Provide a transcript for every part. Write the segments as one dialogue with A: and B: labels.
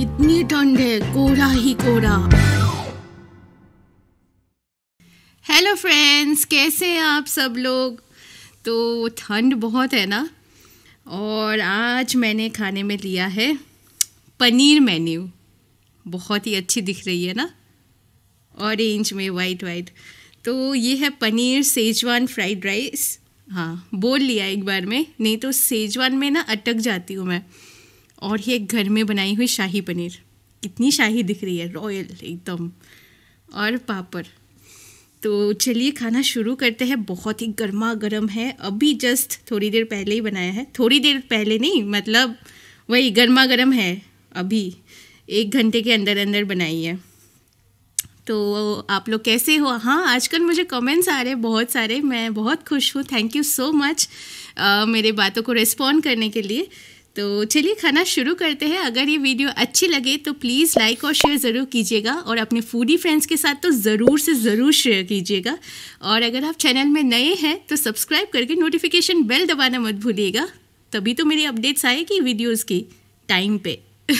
A: इतनी ठंड है कोरा ही कोरा हेलो फ्रेंड्स कैसे हैं आप सब लोग तो ठंड बहुत है ना और आज मैंने खाने में लिया है पनीर मेन्यू बहुत ही अच्छी दिख रही है ना ऑरेंज में वाइट वाइट तो ये है पनीर सेजवान फ्राइड राइस हाँ बोल लिया एक बार में नहीं तो सेजवान में ना अटक जाती हूँ मैं और ये घर में बनाई हुई शाही पनीर कितनी शाही दिख रही है रॉयल एकदम और पापड़ तो चलिए खाना शुरू करते हैं बहुत ही गर्मा गर्म है अभी जस्ट थोड़ी देर पहले ही बनाया है थोड़ी देर पहले नहीं मतलब वही गर्मा गर्म है अभी एक घंटे के अंदर अंदर बनाई है तो आप लोग कैसे हो हाँ आजकल मुझे कमेंट्स आ रहे हैं बहुत सारे मैं बहुत खुश हूँ थैंक यू सो मच मेरे बातों को रिस्पॉन्ड करने के लिए तो चलिए खाना शुरू करते हैं अगर ये वीडियो अच्छी लगे तो प्लीज़ लाइक और शेयर ज़रूर कीजिएगा और अपने फूडी फ्रेंड्स के साथ तो ज़रूर से ज़रूर शेयर कीजिएगा और अगर आप चैनल में नए हैं तो सब्सक्राइब करके नोटिफिकेशन बेल दबाना मत भूलिएगा तभी तो मेरी अपडेट्स आएगी वीडियोज़ की टाइम पे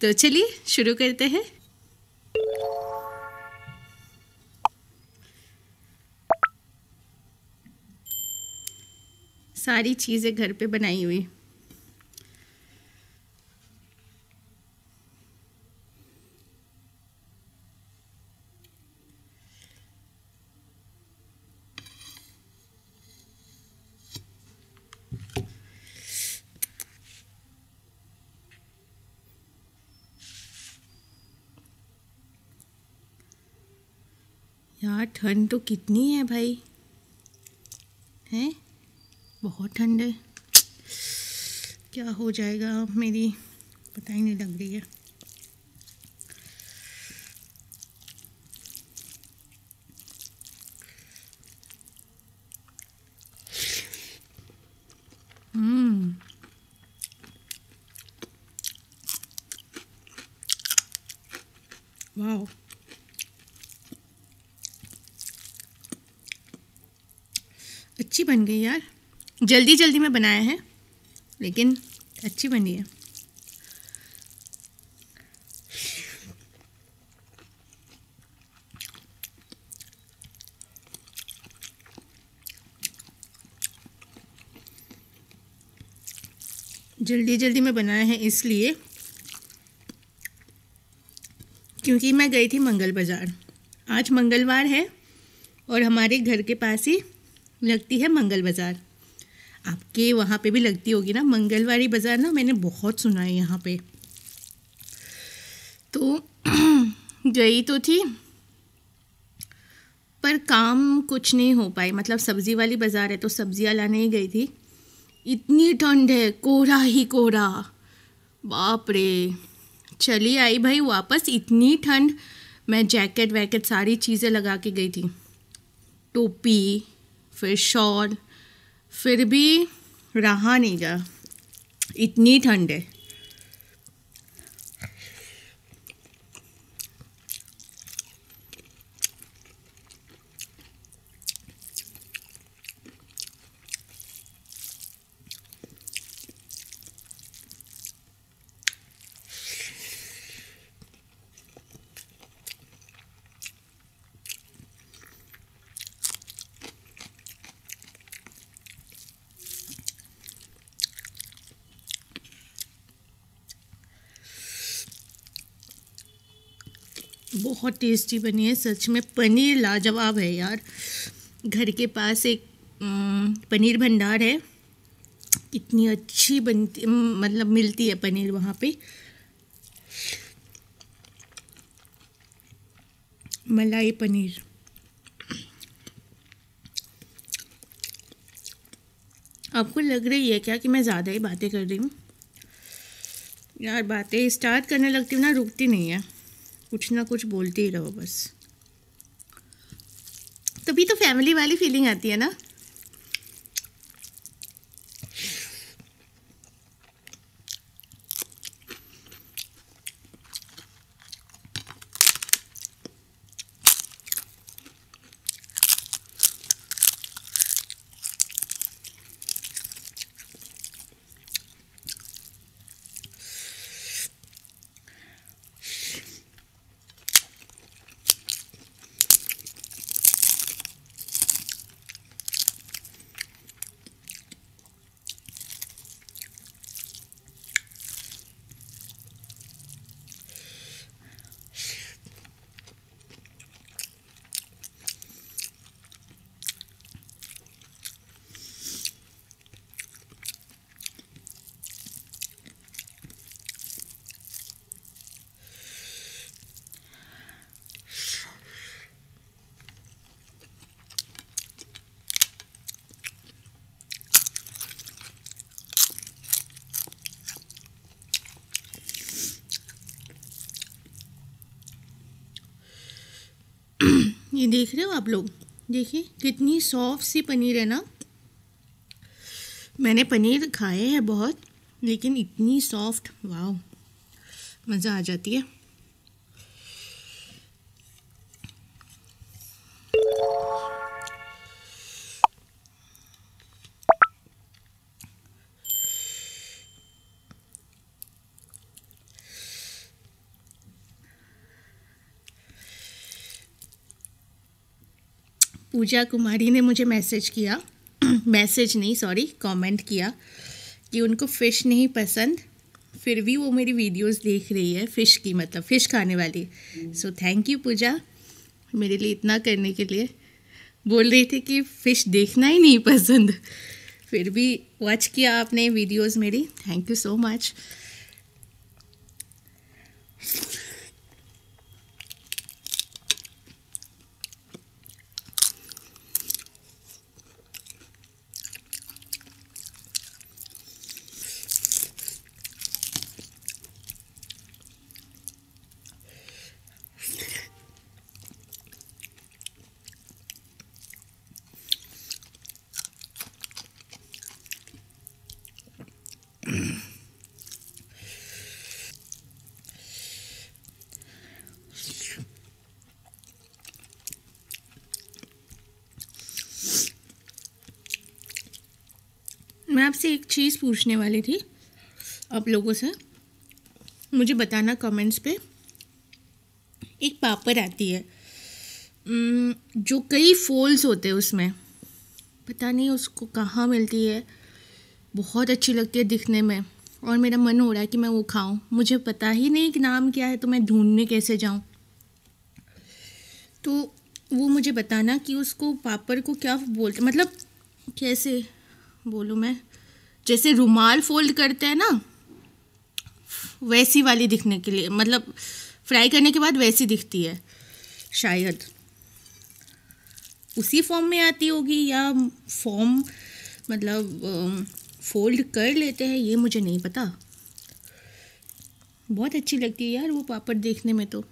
A: तो चलिए शुरू करते हैं सारी चीज़ें घर पे बनाई हुई यार ठंड तो कितनी है भाई हैं बहुत ठंड है क्या हो जाएगा मेरी पता ही नहीं लग रही है अच्छी बन गई यार जल्दी जल्दी में बनाया है लेकिन अच्छी बनी है जल्दी जल्दी में बनाए हैं इसलिए क्योंकि मैं गई थी मंगल बाज़ार आज मंगलवार है और हमारे घर के पास ही लगती है मंगल बाज़ार आपके वहाँ पे भी लगती होगी ना मंगलवारी बाज़ार ना मैंने बहुत सुना है यहाँ पे तो गई तो थी पर काम कुछ नहीं हो पाई मतलब सब्ज़ी वाली बाज़ार है तो सब्ज़ियाँ लाने ही गई थी इतनी ठंड है कोहरा ही कोहरा बाप रे चली आई भाई वापस इतनी ठंड मैं जैकेट वैकेट सारी चीज़ें लगा के गई थी टोपी फिर शॉल फिर भी रहा नहीं गया इतनी ठंड है बहुत टेस्टी बनी है सच में पनीर लाजवाब है यार घर के पास एक पनीर भंडार है इतनी अच्छी बनती मतलब मिलती है पनीर वहाँ पे मलाई पनीर आपको लग रही है क्या कि मैं ज़्यादा ही बातें कर रही हूँ यार बातें स्टार्ट करने लगती हूँ ना रुकती नहीं है कुछ ना कुछ बोलते ही रहो बस तभी तो फैमिली वाली फीलिंग आती है ना देख रहे हो आप लोग देखिए कितनी सॉफ्ट सी पनीर है ना मैंने पनीर खाए हैं बहुत लेकिन इतनी सॉफ्ट वाह मज़ा आ जाती है पूजा कुमारी ने मुझे मैसेज किया मैसेज नहीं सॉरी कमेंट किया कि उनको फ़िश नहीं पसंद फिर भी वो मेरी वीडियोस देख रही है फ़िश की मतलब फ़िश खाने वाली सो थैंक यू पूजा मेरे लिए इतना करने के लिए बोल रही थी कि फ़िश देखना ही नहीं पसंद फिर भी वॉच किया आपने वीडियोस मेरी थैंक यू सो मच आपसे एक चीज़ पूछने वाली थी आप लोगों से मुझे बताना कमेंट्स पे एक पापड़ आती है जो कई फोल्ड्स होते हैं उसमें पता नहीं उसको कहाँ मिलती है बहुत अच्छी लगती है दिखने में और मेरा मन हो रहा है कि मैं वो खाऊं मुझे पता ही नहीं कि नाम क्या है तो मैं ढूंढने कैसे जाऊं तो वो मुझे बताना कि उसको पापड़ को क्या बोलते मतलब कैसे बोलूँ मैं जैसे रुमाल फोल्ड करते हैं ना वैसी वाली दिखने के लिए मतलब फ्राई करने के बाद वैसी दिखती है शायद उसी फॉर्म में आती होगी या फॉर्म मतलब फोल्ड कर लेते हैं ये मुझे नहीं पता बहुत अच्छी लगती है यार वो पापड़ देखने में तो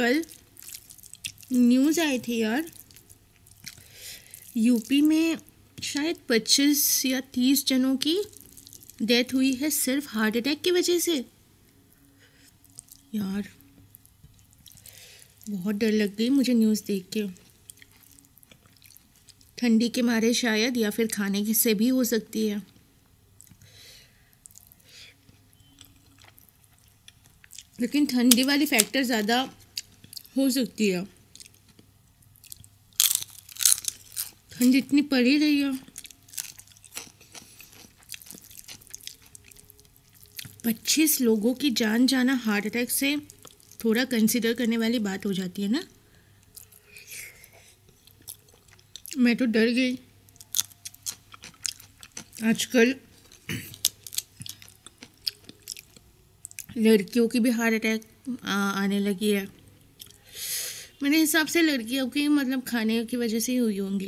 A: कल न्यूज़ आई थी यार यूपी में शायद पच्चीस या तीस जनों की डेथ हुई है सिर्फ हार्ट अटैक की वजह से यार बहुत डर लग गई मुझे न्यूज़ देख के ठंडी के मारे शायद या फिर खाने के से भी हो सकती है लेकिन ठंडी वाली फैक्टर ज़्यादा हो सकती है ठंड इतनी पड़ी रही है पच्चीस लोगों की जान जाना हार्ट अटैक से थोड़ा कंसिडर करने वाली बात हो जाती है ना मैं तो डर गई आजकल लड़कियों की भी हार्ट अटैक आने लगी है मेरे हिसाब से लड़कियों की मतलब खाने की वजह से ही हुई होंगी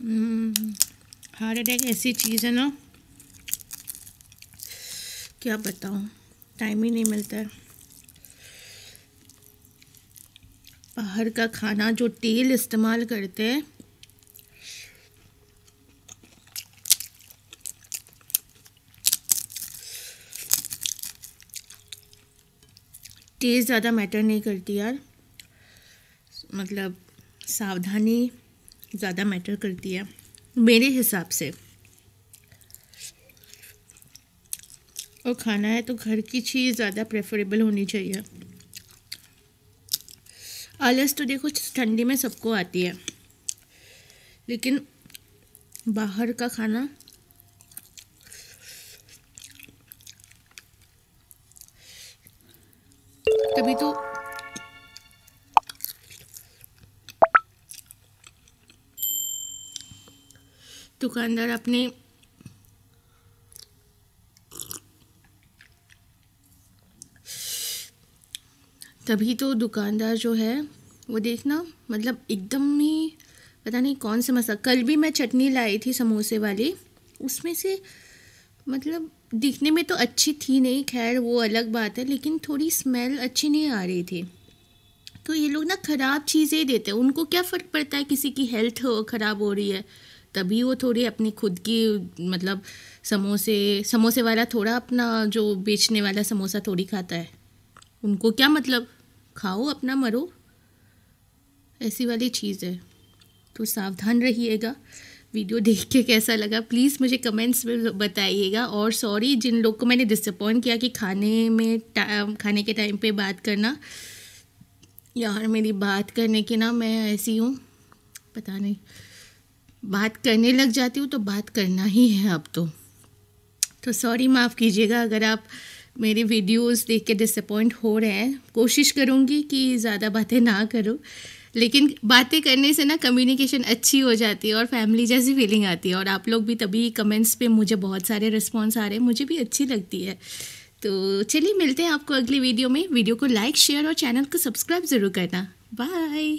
A: हार्ट हम्म, अटैक ऐसी चीज़ है ना क्या बताऊँ टाइम ही नहीं मिलता है बाहर का खाना जो तेल इस्तेमाल करते हैं केस ज़्यादा मैटर नहीं करती यार मतलब सावधानी ज़्यादा मैटर करती है मेरे हिसाब से और खाना है तो घर की चीज़ ज़्यादा प्रेफरेबल होनी चाहिए आलस तो देखो ठंडी में सबको आती है लेकिन बाहर का खाना तभी तो दुकानदार अपने तभी तो दुकानदार जो है वो देखना मतलब एकदम ही पता नहीं कौन सा मसाला कल भी मैं चटनी लाई थी समोसे वाली उसमें से मतलब दिखने में तो अच्छी थी नहीं खैर वो अलग बात है लेकिन थोड़ी स्मेल अच्छी नहीं आ रही थी तो ये लोग ना ख़राब चीज़ें देते हैं उनको क्या फ़र्क पड़ता है किसी की हेल्थ ख़राब हो रही है तभी वो थोड़ी अपनी खुद की मतलब समोसे समोसे वाला थोड़ा अपना जो बेचने वाला समोसा थोड़ी खाता है उनको क्या मतलब खाओ अपना मरो ऐसी वाली चीज़ है तो सावधान रहिएगा वीडियो देख के कैसा लगा प्लीज़ मुझे कमेंट्स में बताइएगा और सॉरी जिन लोग को मैंने डिसअपॉइंट किया कि खाने में खाने के टाइम पे बात करना यार मेरी बात करने की ना मैं ऐसी हूँ पता नहीं बात करने लग जाती हूँ तो बात करना ही है अब तो तो सॉरी माफ़ कीजिएगा अगर आप मेरे वीडियोस देख के डिसअपॉइंट हो रहे हैं कोशिश करूँगी कि ज़्यादा बातें ना करूँ लेकिन बातें करने से ना कम्युनिकेशन अच्छी हो जाती है और फैमिली जैसी फीलिंग आती है और आप लोग भी तभी कमेंट्स पे मुझे बहुत सारे रिस्पॉन्स आ रहे हैं मुझे भी अच्छी लगती है तो चलिए मिलते हैं आपको अगली वीडियो में वीडियो को लाइक शेयर और चैनल को सब्सक्राइब ज़रूर करना बाय